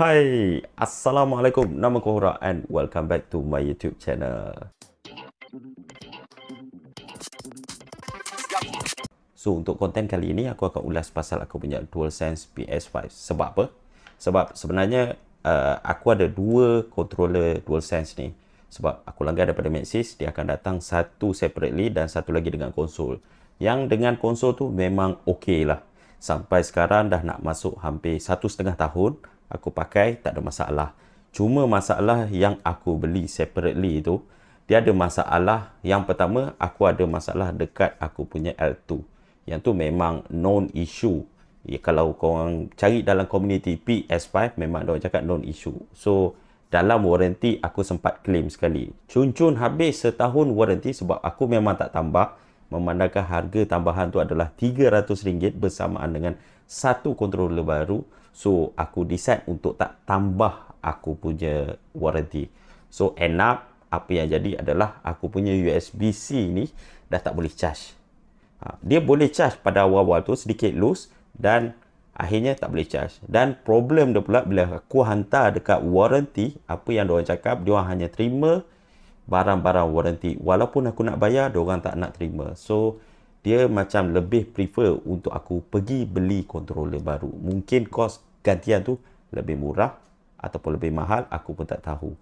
Hai, Assalamualaikum. Nama aku Hura and welcome back to my YouTube channel. So, untuk konten kali ini, aku akan ulas pasal aku punya DualSense PS5. Sebab apa? Sebab sebenarnya uh, aku ada dua controller DualSense ni. Sebab aku langgar daripada Maxis, dia akan datang satu separately dan satu lagi dengan konsol. Yang dengan konsol tu memang okey lah. Sampai sekarang dah nak masuk hampir satu setengah tahun aku pakai tak ada masalah. Cuma masalah yang aku beli separately tu, dia ada masalah. Yang pertama, aku ada masalah dekat aku punya L2. Yang tu memang known issue. Ya, kalau korang cari dalam community PS5, memang dia cakap known issue. So, dalam warranty aku sempat claim sekali. Cun-cun habis setahun warranty sebab aku memang tak tambah. Memandangkan harga tambahan tu adalah RM300 bersamaan dengan satu controller baru so aku decide untuk tak tambah aku punya warranty so end up apa yang jadi adalah aku punya USB-C ni dah tak boleh charge ha, dia boleh charge pada awal-awal tu sedikit loose dan akhirnya tak boleh charge dan problem dia pula bila aku hantar dekat warranty apa yang diorang cakap diorang hanya terima barang-barang warranty walaupun aku nak bayar diorang tak nak terima so dia macam lebih prefer untuk aku pergi beli controller baru. Mungkin kos gantian tu lebih murah ataupun lebih mahal, aku pun tak tahu.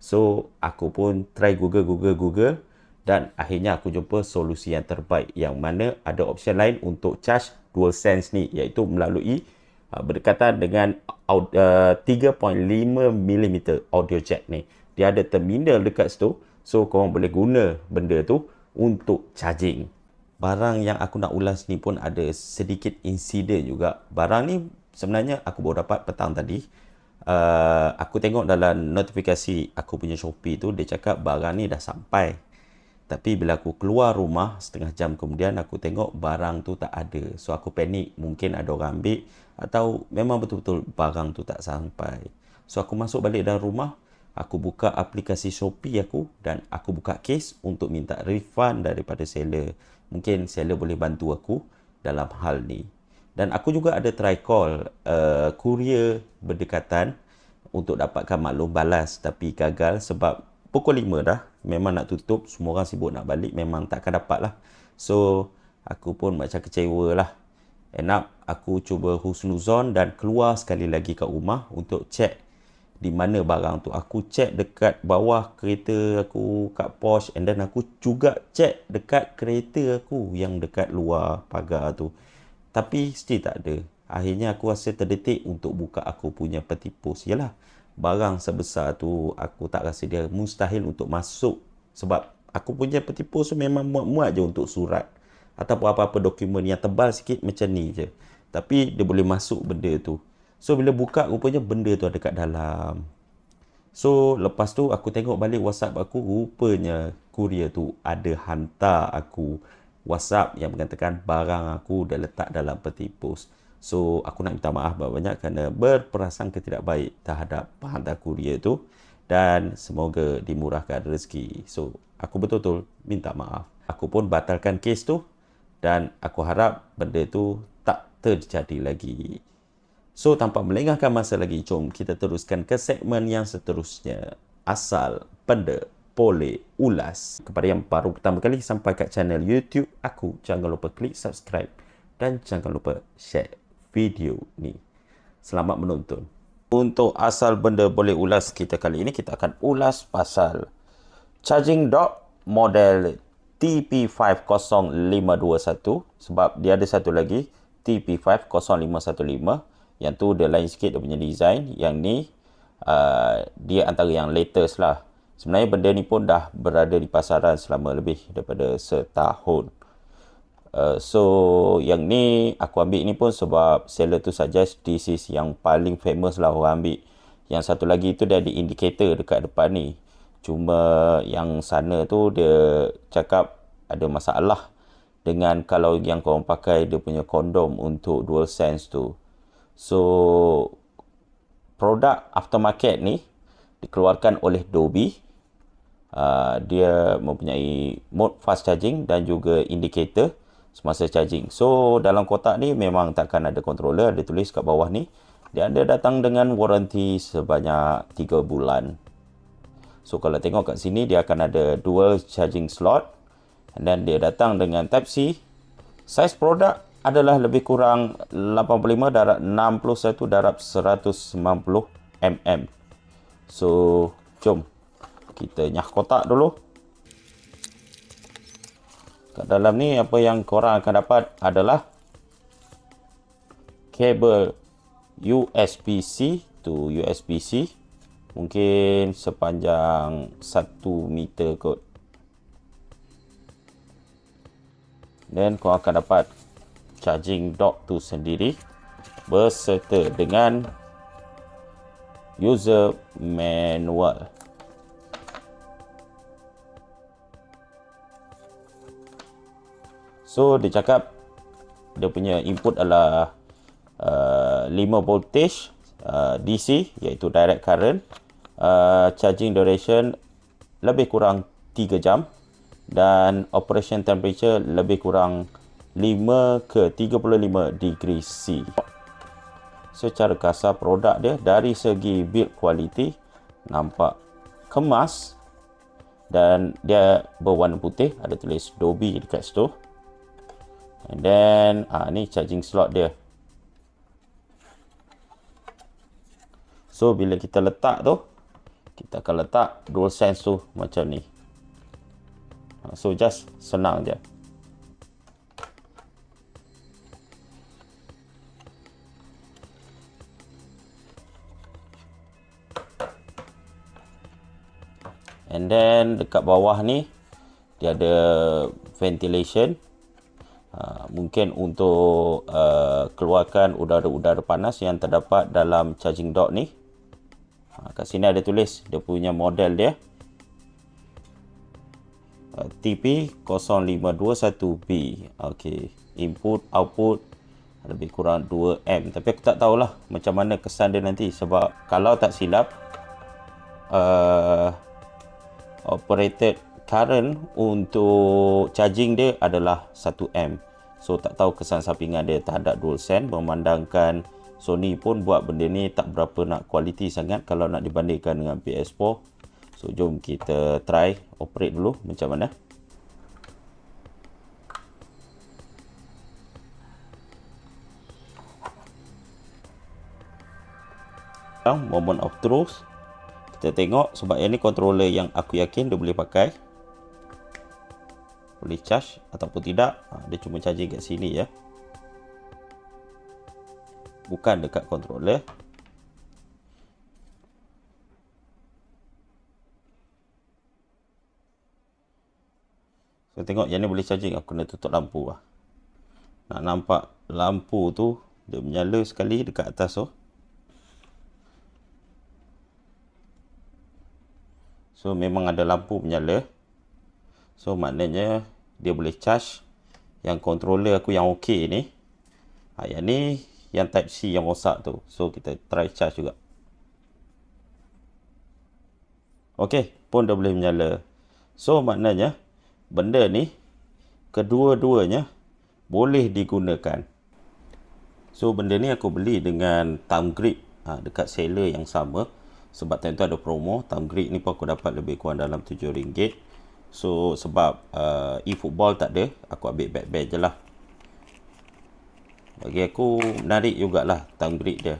So, aku pun try Google, Google, Google dan akhirnya aku jumpa solusi yang terbaik yang mana ada option lain untuk charge DualSense ni iaitu melalui uh, berdekatan dengan 3.5mm uh, audio jack ni. Dia ada terminal dekat situ. So, korang boleh guna benda tu untuk charging barang yang aku nak ulas ni pun ada sedikit insiden juga. Barang ni sebenarnya aku baru dapat petang tadi. Uh, aku tengok dalam notifikasi aku punya Shopee tu, dia cakap barang ni dah sampai. Tapi bila aku keluar rumah setengah jam kemudian, aku tengok barang tu tak ada. So aku panik mungkin ada orang ambil atau memang betul-betul barang tu tak sampai. So aku masuk balik dalam rumah, aku buka aplikasi Shopee aku dan aku buka kes untuk minta refund daripada seller. Mungkin seller boleh bantu aku dalam hal ni. Dan aku juga ada try call kurier eh, berdekatan untuk dapatkan maklum balas tapi gagal sebab pukul 5 dah memang nak tutup semua orang sibuk nak balik memang takkan dapat lah. So aku pun macam kecewa lah. End up aku cuba husnuzon dan keluar sekali lagi kat rumah untuk check di mana barang tu aku check dekat bawah kereta aku kat Porsche and then aku juga check dekat kereta aku yang dekat luar pagar tu tapi still tak ada akhirnya aku rasa terdetik untuk buka aku punya peti pos yalah barang sebesar tu aku tak rasa dia mustahil untuk masuk sebab aku punya peti pos tu memang muat-muat je untuk surat ataupun apa-apa dokumen yang tebal sikit macam ni je tapi dia boleh masuk benda tu So bila buka rupanya benda tu ada kat dalam. So lepas tu aku tengok balik WhatsApp aku rupanya kurier tu ada hantar aku WhatsApp yang mengatakan barang aku dah letak dalam peti pos. So aku nak minta maaf banyak-banyak kerana berperasaan ketidak baik terhadap pahantar kurier tu dan semoga dimurahkan rezeki. So aku betul-betul minta maaf. Aku pun batalkan kes tu dan aku harap benda tu tak terjadi lagi. So tanpa melengahkan masa lagi, jom kita teruskan ke segmen yang seterusnya. Asal Benda Boleh Ulas. Kepada yang baru pertama kali sampai kat channel YouTube aku, jangan lupa klik subscribe dan jangan lupa share video ni. Selamat menonton. Untuk Asal Benda Boleh Ulas kita kali ini, kita akan ulas pasal charging dock model TP50521 sebab dia ada satu lagi TP50515 yang tu dia lain sikit dia punya design. Yang ni uh, dia antara yang latest lah. Sebenarnya benda ni pun dah berada di pasaran selama lebih daripada setahun. Uh, so yang ni aku ambil ni pun sebab seller tu suggest this is yang paling famous lah orang ambil. Yang satu lagi tu dia ada indicator dekat depan ni. Cuma yang sana tu dia cakap ada masalah dengan kalau yang korang pakai dia punya kondom untuk dual sense tu. Uh, So produk aftermarket ni dikeluarkan oleh Dobi. Uh, ah, dia mempunyai mode fast charging dan juga indicator semasa charging. So dalam kotak ni memang takkan ada controller, ada tulis kat bawah ni. Dia ada datang dengan waranti sebanyak 3 bulan. So kalau tengok kat sini dia akan ada dual charging slot and then dia datang dengan type C. Size produk adalah lebih kurang 85 darab 61 darab 190 mm. So, jom kita nyah kotak dulu. Kat dalam ni apa yang korang akan dapat adalah kabel USB-C to USB-C mungkin sepanjang 1 meter kot. Dan kau akan dapat charging dock tu sendiri berserta dengan user manual so dia cakap dia punya input adalah uh, 5 voltage uh, DC iaitu direct current uh, charging duration lebih kurang 3 jam dan operation temperature lebih kurang 5 ke 35 degree C. Secara kasar produk dia dari segi build quality nampak kemas dan dia berwarna putih ada tulis Dobi dekat situ. And then ah ni charging slot dia. So bila kita letak tu kita akan letak DualSense tu macam ni. So just senang je. and then dekat bawah ni dia ada ventilation uh, mungkin untuk uh, keluarkan udara-udara panas yang terdapat dalam charging dock ni uh, kat sini ada tulis dia punya model dia uh, TP0521B okay input output lebih kurang 2M tapi aku tak tahulah macam mana kesan dia nanti sebab kalau tak silap uh, operated current untuk charging dia adalah 1M. So tak tahu kesan sampingan dia terhadap DualSense memandangkan Sony pun buat benda ni tak berapa nak kualiti sangat kalau nak dibandingkan dengan PS4. So jom kita try operate dulu macam mana. moment of truth kita tengok sebab yang ni controller yang aku yakin dia boleh pakai boleh charge ataupun tidak ha, dia cuma charging kat sini ya bukan dekat controller saya so, tengok yang ni boleh charge. aku kena tutup lampu lah. nak nampak lampu tu dia menyala sekali dekat atas tu so. So memang ada lampu menyala. So maknanya dia boleh charge yang controller aku yang okey ni. Ha, yang ni yang type C yang rosak tu. So kita try charge juga. Okey, pun dah boleh menyala. So maknanya benda ni kedua-duanya boleh digunakan. So benda ni aku beli dengan thumb grip ha, dekat seller yang sama sebab time tu ada promo time Greek ni pun aku dapat lebih kurang dalam RM7 so sebab uh, e-football tak ada aku ambil bag bag je lah bagi aku menarik jugalah time Greek dia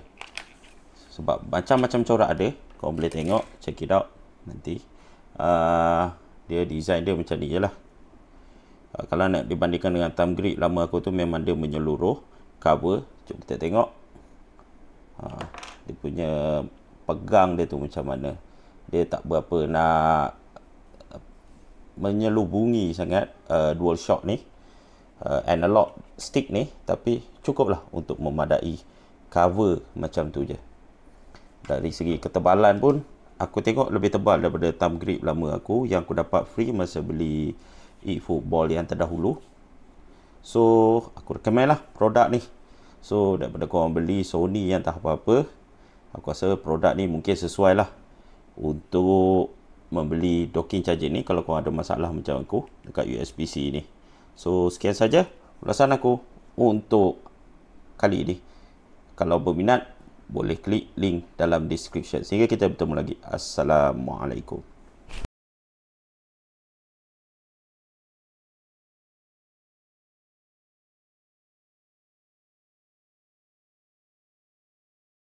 sebab macam-macam corak ada kau boleh tengok check it out nanti uh, dia design dia macam ni je lah uh, kalau nak dibandingkan dengan time Greek lama aku tu memang dia menyeluruh cover jom kita tengok uh, dia punya pegang dia tu macam mana. Dia tak berapa nak menyelubungi sangat uh, dual shock ni. Uh, analog stick ni. Tapi cukuplah untuk memadai cover macam tu je. Dari segi ketebalan pun aku tengok lebih tebal daripada thumb grip lama aku. Yang aku dapat free masa beli e-football yang terdahulu. So aku recommend lah produk ni. So daripada korang beli Sony yang tak apa-apa aku rasa produk ni mungkin sesuai lah untuk membeli docking charger ni kalau kau ada masalah macam aku dekat USB-C ni. So sekian saja ulasan aku untuk kali ini. Kalau berminat boleh klik link dalam description. Sehingga kita bertemu lagi. Assalamualaikum.